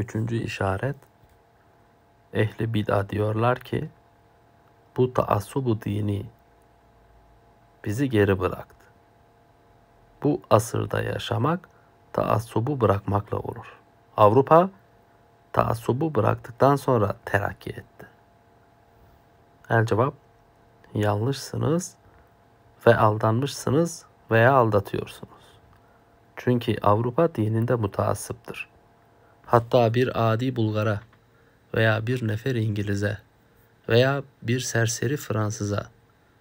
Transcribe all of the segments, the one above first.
Üçüncü işaret ehli bid'a diyorlar ki bu taassubu dini bizi geri bıraktı. Bu asırda yaşamak taassubu bırakmakla olur. Avrupa taassubu bıraktıktan sonra terakki etti. El cevap yanlışsınız ve aldanmışsınız veya aldatıyorsunuz. Çünkü Avrupa dininde mutaassıptır hatta bir adi Bulgar'a veya bir nefer İngiliz'e veya bir serseri Fransız'a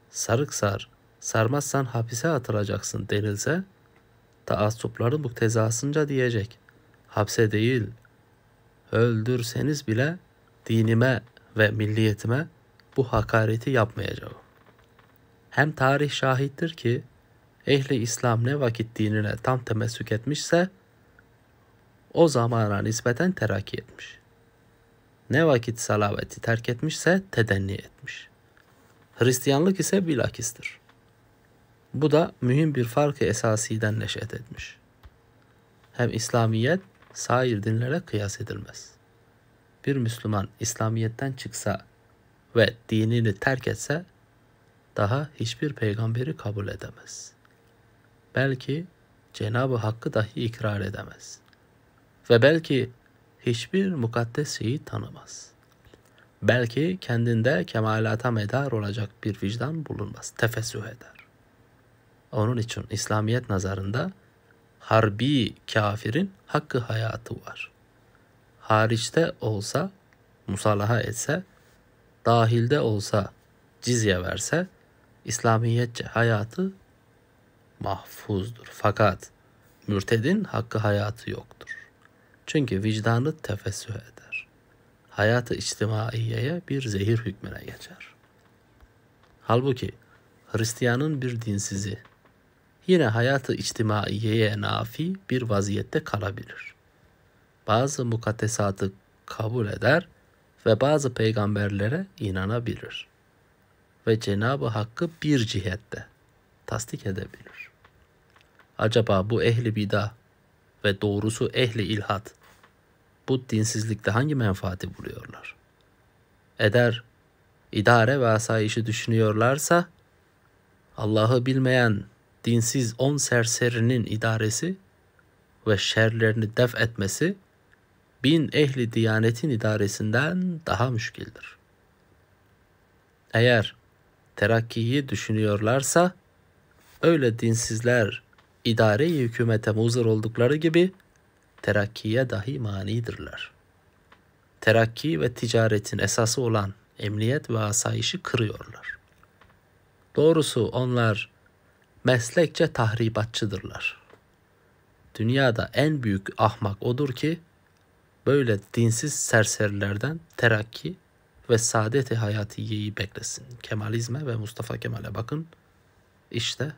sarık sar, sarmazsan hapise atılacaksın denilse, taassupları muktezasınca diyecek. Hapse değil, öldürseniz bile dinime ve milliyetime bu hakareti yapmayacağım. Hem tarih şahittir ki ehli İslam ne vakit dinine tam temessük etmişse o zamana nispeten teraki etmiş. Ne vakit salaveti terk etmişse tedenni etmiş. Hristiyanlık ise bilakistir. Bu da mühim bir farkı esasiden neşet etmiş. Hem İslamiyet sair dinlere kıyas edilmez. Bir Müslüman İslamiyet'ten çıksa ve dinini terk etse daha hiçbir peygamberi kabul edemez. Belki Cenab-ı Hakk'ı dahi ikrar edemez.'' ve belki hiçbir mukaddes şeyi tanımaz. Belki kendinde kemalata medar olacak bir vicdan bulunmaz, tefessüh eder. Onun için İslamiyet nazarında harbi kafirin hakkı hayatı var. Hariçte olsa, musalaha etse, dahilde olsa, cizye verse, İslamiyetçe hayatı mahfuzdur. Fakat mürtedin hakkı hayatı yoktur. Çünkü vicdanı tefessüh eder. Hayatı içtimaiyeye bir zehir hükmüne geçer. Halbuki Hristiyanın bir dinsizi yine hayatı içtimaiyeye nafi bir vaziyette kalabilir. Bazı mukaddesatı kabul eder ve bazı peygamberlere inanabilir ve Cenab-ı Hakk'ı bir cihette tasdik edebilir. Acaba bu ehli bida ve doğrusu ehli ilhat bu dinsizlikte hangi menfaati buluyorlar? Eder, idare ve asayişi düşünüyorlarsa Allah'ı bilmeyen dinsiz on serserinin idaresi ve şerlerini def etmesi bin ehli diyanetin idaresinden daha müşkildir. Eğer terakkiyi düşünüyorlarsa öyle dinsizler idareyi hükümete muzır oldukları gibi terakkiye dahi manidirler. Terakki ve ticaretin esası olan emniyet ve asayişi kırıyorlar. Doğrusu onlar meslekçe tahribatçıdırlar. Dünyada en büyük ahmak odur ki böyle dinsiz serserilerden terakki ve saadeti hayatiyeyi beklesin. Kemalizme ve Mustafa Kemal'e bakın. işte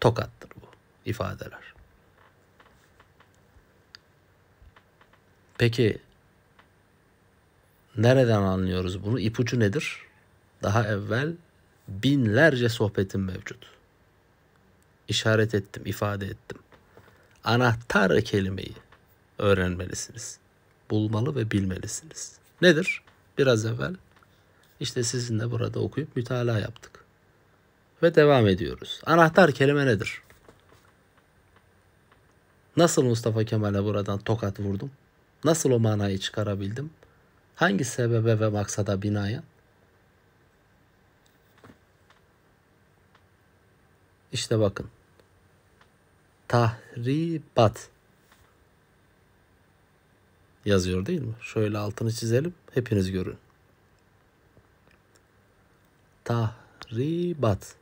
tokattır bu ifadeler. Peki nereden anlıyoruz bunu? İpucu nedir? Daha evvel binlerce sohbetim mevcut. İşaret ettim, ifade ettim. Anahtar kelimeyi öğrenmelisiniz. Bulmalı ve bilmelisiniz. Nedir? Biraz evvel işte sizinle burada okuyup mütalaa yaptık. Ve devam ediyoruz. Anahtar kelime nedir? Nasıl Mustafa Kemal'e buradan tokat vurdum? Nasıl o manayı çıkarabildim? Hangi sebebe ve maksada binayan? İşte bakın. Tahribat yazıyor değil mi? Şöyle altını çizelim. Hepiniz görün. Tahribat.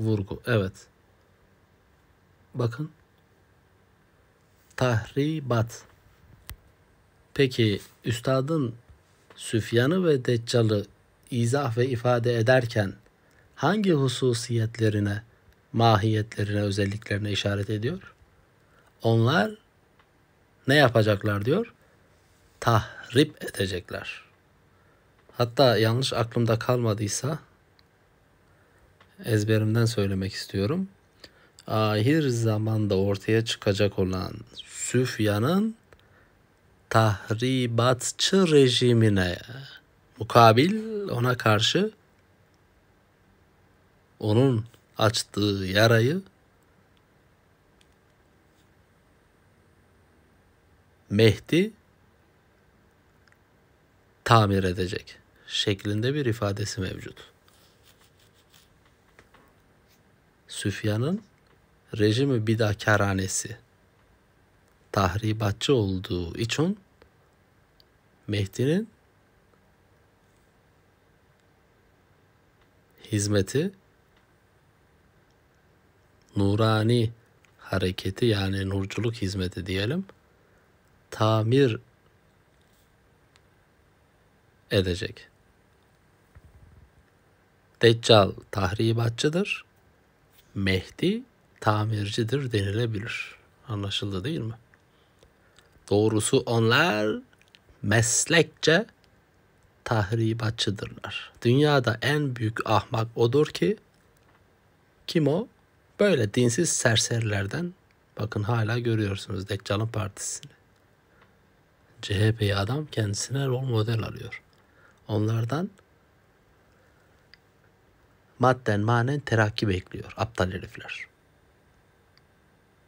vurgu. Evet. Bakın. Tahribat. Peki üstadın Süfyan'ı ve Deccal'ı izah ve ifade ederken hangi hususiyetlerine, mahiyetlerine, özelliklerine işaret ediyor? Onlar ne yapacaklar diyor? Tahrip edecekler. Hatta yanlış aklımda kalmadıysa ezberimden söylemek istiyorum. Ahir zamanda ortaya çıkacak olan Süfyan'ın tahribatçı rejimine mukabil ona karşı onun açtığı yarayı Mehdi tamir edecek şeklinde bir ifadesi mevcut. Süfyan'ın rejimi bidakarhanesi tahribatçı olduğu için Mehdi'nin hizmeti nurani hareketi yani nurculuk hizmeti diyelim tamir edecek. Deccal tahribatçıdır. Mehdi tamircidir denilebilir. Anlaşıldı değil mi? Doğrusu onlar meslekçe tahribatçıdırlar. Dünyada en büyük ahmak odur ki kim o? Böyle dinsiz serserilerden bakın hala görüyorsunuz Deccal'ın partisini. CHP adam kendisine rol model alıyor. Onlardan madden manen terakki bekliyor aptal herifler.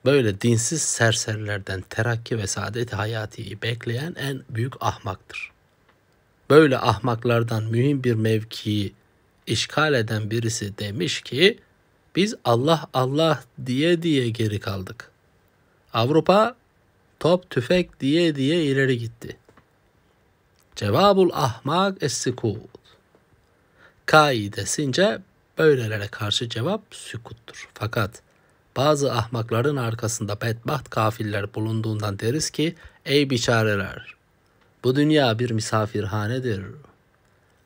Böyle dinsiz serserilerden terakki ve saadeti hayatiyi bekleyen en büyük ahmaktır. Böyle ahmaklardan mühim bir mevkiyi işgal eden birisi demiş ki biz Allah Allah diye diye geri kaldık. Avrupa top tüfek diye diye ileri gitti. Cevabul ahmak es-sükût. Kaidesince Öylelere karşı cevap sükuttur. Fakat bazı ahmakların arkasında bedbaht kafirler bulunduğundan deriz ki ey biçareler bu dünya bir misafirhanedir.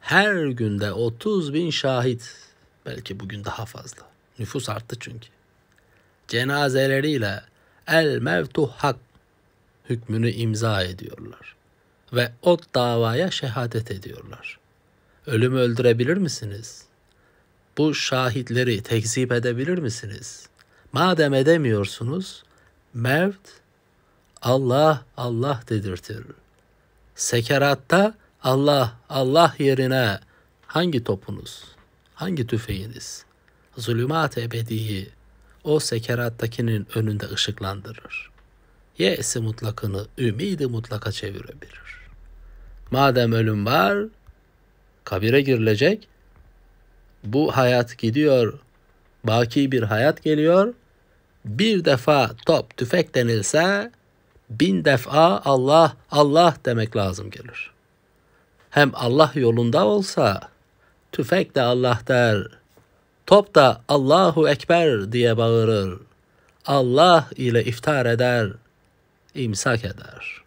Her günde 30 bin şahit belki bugün daha fazla nüfus arttı çünkü cenazeleriyle el mevtu hak hükmünü imza ediyorlar ve o davaya şehadet ediyorlar. Ölüm öldürebilir misiniz?'' bu şahitleri tekzip edebilir misiniz? Madem edemiyorsunuz, mevt Allah Allah dedirtir. Sekeratta Allah Allah yerine hangi topunuz, hangi tüfeğiniz, zulümat ebediyi o sekerattakinin önünde ışıklandırır. Ye'si mutlakını ümidi mutlaka çevirebilir. Madem ölüm var, kabire girilecek, bu hayat gidiyor. Baki bir hayat geliyor. Bir defa top tüfek denilse bin defa Allah Allah demek lazım gelir. Hem Allah yolunda olsa tüfek de Allah der. Top da Allahu Ekber diye bağırır. Allah ile iftar eder, imsak eder.''